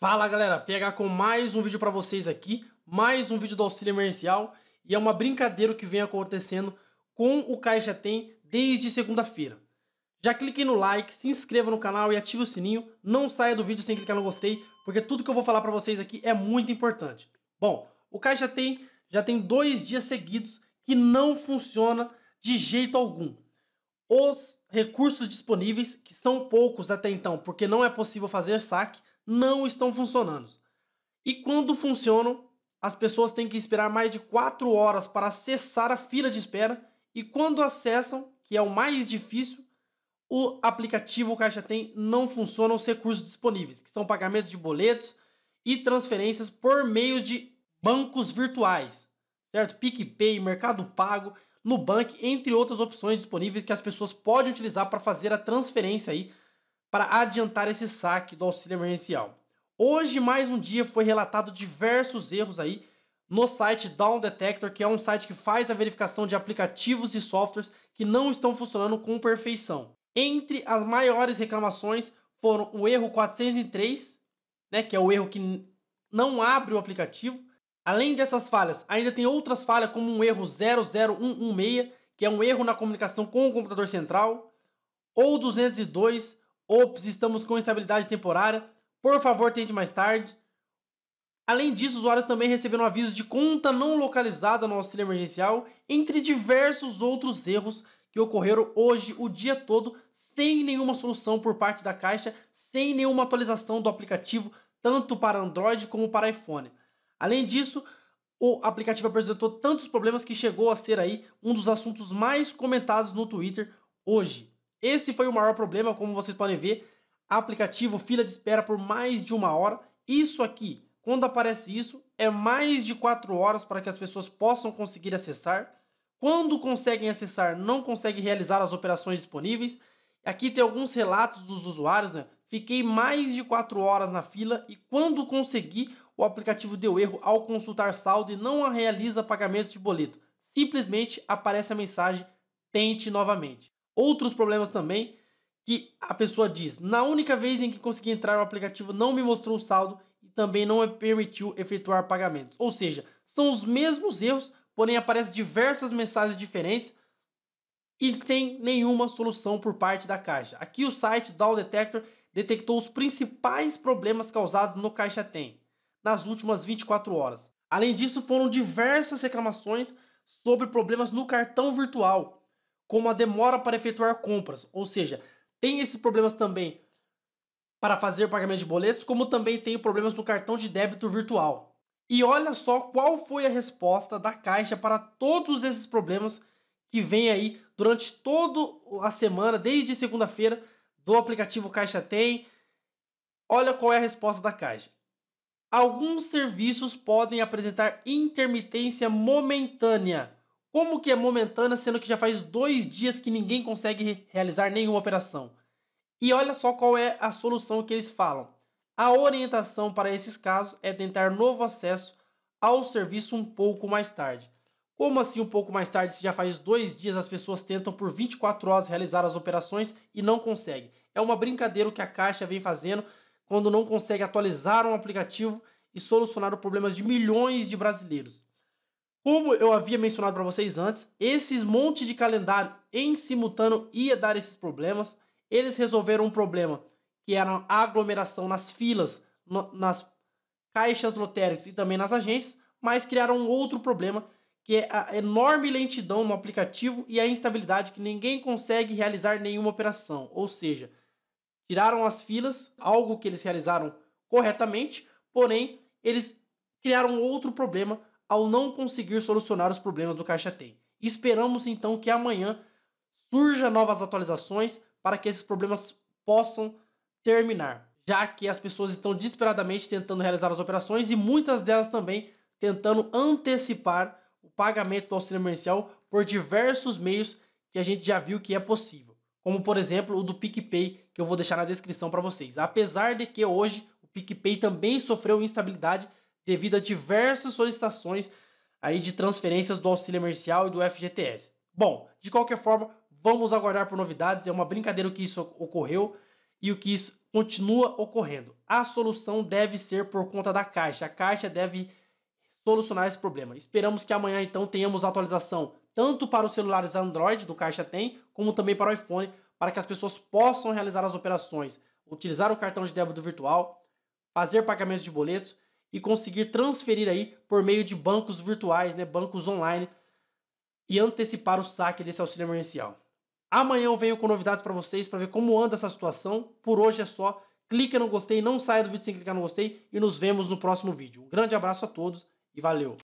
Fala galera, PH com mais um vídeo para vocês aqui, mais um vídeo do auxílio emergencial e é uma brincadeira que vem acontecendo com o Caixa Tem desde segunda-feira. Já clique no like, se inscreva no canal e ative o sininho, não saia do vídeo sem clicar no gostei, porque tudo que eu vou falar para vocês aqui é muito importante. Bom, o Caixa Tem já tem dois dias seguidos que não funciona de jeito algum. Os recursos disponíveis, que são poucos até então, porque não é possível fazer saque, não estão funcionando. E quando funcionam, as pessoas têm que esperar mais de 4 horas para acessar a fila de espera. E quando acessam, que é o mais difícil, o aplicativo Caixa Tem não funciona os recursos disponíveis, que são pagamentos de boletos e transferências por meio de bancos virtuais, certo? PicPay, Mercado Pago, Nubank, entre outras opções disponíveis que as pessoas podem utilizar para fazer a transferência aí para adiantar esse saque do auxílio emergencial. Hoje, mais um dia, foi relatado diversos erros aí no site Down Detector, que é um site que faz a verificação de aplicativos e softwares que não estão funcionando com perfeição. Entre as maiores reclamações foram o erro 403, né, que é o erro que não abre o aplicativo. Além dessas falhas, ainda tem outras falhas, como um erro 00116, que é um erro na comunicação com o computador central, ou 202, Ops, estamos com instabilidade temporária. Por favor, tente mais tarde. Além disso, usuários também receberam avisos de conta não localizada no auxílio emergencial, entre diversos outros erros que ocorreram hoje o dia todo, sem nenhuma solução por parte da Caixa, sem nenhuma atualização do aplicativo, tanto para Android como para iPhone. Além disso, o aplicativo apresentou tantos problemas que chegou a ser aí um dos assuntos mais comentados no Twitter hoje. Esse foi o maior problema, como vocês podem ver, aplicativo fila de espera por mais de uma hora. Isso aqui, quando aparece isso, é mais de quatro horas para que as pessoas possam conseguir acessar. Quando conseguem acessar, não conseguem realizar as operações disponíveis. Aqui tem alguns relatos dos usuários, né? Fiquei mais de 4 horas na fila e quando consegui, o aplicativo deu erro ao consultar saldo e não realiza pagamento de boleto. Simplesmente aparece a mensagem tente novamente outros problemas também que a pessoa diz: na única vez em que consegui entrar, o aplicativo não me mostrou o saldo e também não me permitiu efetuar pagamentos. Ou seja, são os mesmos erros, porém aparecem diversas mensagens diferentes e tem nenhuma solução por parte da Caixa. Aqui o site Down Detector detectou os principais problemas causados no Caixa Tem nas últimas 24 horas. Além disso, foram diversas reclamações sobre problemas no cartão virtual, como a demora para efetuar compras, ou seja, tem esses problemas também para fazer pagamento de boletos, como também tem problemas do cartão de débito virtual. E olha só qual foi a resposta da Caixa para todos esses problemas que vem aí durante toda a semana, desde segunda-feira, do aplicativo Caixa Tem. Olha qual é a resposta da Caixa. Alguns serviços podem apresentar intermitência momentânea como que é momentânea, sendo que já faz dois dias que ninguém consegue realizar nenhuma operação? E olha só qual é a solução que eles falam. A orientação para esses casos é tentar novo acesso ao serviço um pouco mais tarde. Como assim um pouco mais tarde, se já faz dois dias as pessoas tentam por 24 horas realizar as operações e não conseguem? É uma brincadeira o que a Caixa vem fazendo quando não consegue atualizar um aplicativo e solucionar os problemas de milhões de brasileiros. Como eu havia mencionado para vocês antes, esses montes de calendário em simultâneo ia dar esses problemas. Eles resolveram um problema que era a aglomeração nas filas, no, nas caixas lotéricas e também nas agências, mas criaram um outro problema que é a enorme lentidão no aplicativo e a instabilidade que ninguém consegue realizar nenhuma operação. Ou seja, tiraram as filas, algo que eles realizaram corretamente, porém eles criaram outro problema ao não conseguir solucionar os problemas do Caixa Tem. Esperamos então que amanhã surjam novas atualizações para que esses problemas possam terminar, já que as pessoas estão desesperadamente tentando realizar as operações e muitas delas também tentando antecipar o pagamento do auxílio emergencial por diversos meios que a gente já viu que é possível, como por exemplo o do PicPay, que eu vou deixar na descrição para vocês. Apesar de que hoje o PicPay também sofreu instabilidade devido a diversas solicitações aí de transferências do auxílio emercial e do FGTS. Bom, de qualquer forma, vamos aguardar por novidades. É uma brincadeira o que isso ocorreu e o que isso continua ocorrendo. A solução deve ser por conta da Caixa. A Caixa deve solucionar esse problema. Esperamos que amanhã então tenhamos atualização tanto para os celulares Android do Caixa Tem, como também para o iPhone, para que as pessoas possam realizar as operações, utilizar o cartão de débito virtual, fazer pagamentos de boletos e conseguir transferir aí por meio de bancos virtuais, né, bancos online e antecipar o saque desse auxílio emergencial. Amanhã eu venho com novidades para vocês para ver como anda essa situação. Por hoje é só. clique no gostei, não saia do vídeo sem clicar no gostei e nos vemos no próximo vídeo. Um grande abraço a todos e valeu.